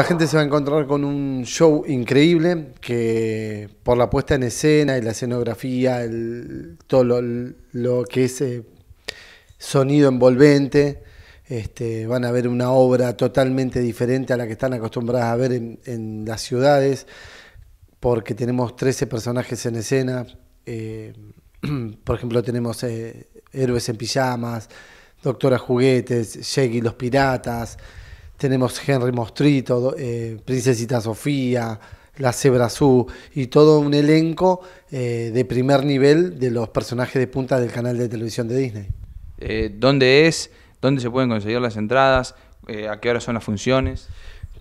La gente se va a encontrar con un show increíble que por la puesta en escena y la escenografía, el, todo lo, que es eh, sonido envolvente, este, van a ver una obra totalmente diferente a la que están acostumbradas a ver en, las ciudades, porque tenemos 13 personajes en escena. Eh, por ejemplo, tenemos eh, Héroes en Pijamas, doctoras Juguetes, y los Piratas tenemos Henry Mostrito, eh, Princesita Sofía, La Zebra Azul y todo un elenco eh, de primer nivel de los personajes de punta del canal de televisión de Disney. Eh, ¿Dónde es? ¿Dónde se pueden conseguir las entradas? ¿A qué hora son las funciones?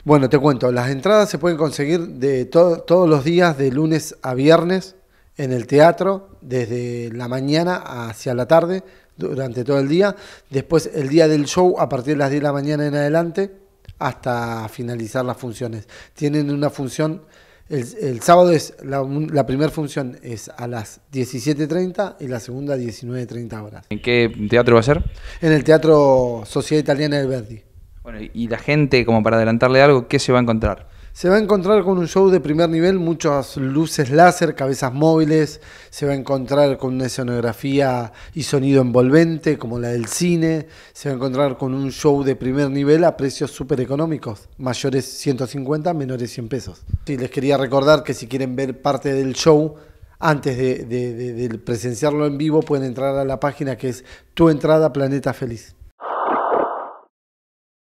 Bueno, te cuento, las entradas se pueden conseguir de todos los días de lunes a viernes en el teatro, desde la mañana hacia la tarde, durante todo el día. Después el día del show a partir de las 10 de la mañana en adelante, hasta finalizar las funciones. Tienen una función, el, sábado es, la, primera función es a las 17.30 y la segunda a 19.30 horas. ¿En qué teatro va a ser? En el Teatro Sociedad Italiana del Verdi. Bueno, y la gente, como para adelantarle algo, ¿qué se va a encontrar? Se va a encontrar con un show de primer nivel, muchas luces láser, cabezas móviles, se va a encontrar con una escenografía y sonido envolvente como la del cine, se va a encontrar con un show de primer nivel a precios súper económicos, mayores 150, menores 100 pesos. Y les quería recordar que si quieren ver parte del show, antes de, de presenciarlo en vivo, pueden entrar a la página que es Tu Entrada Planeta Feliz.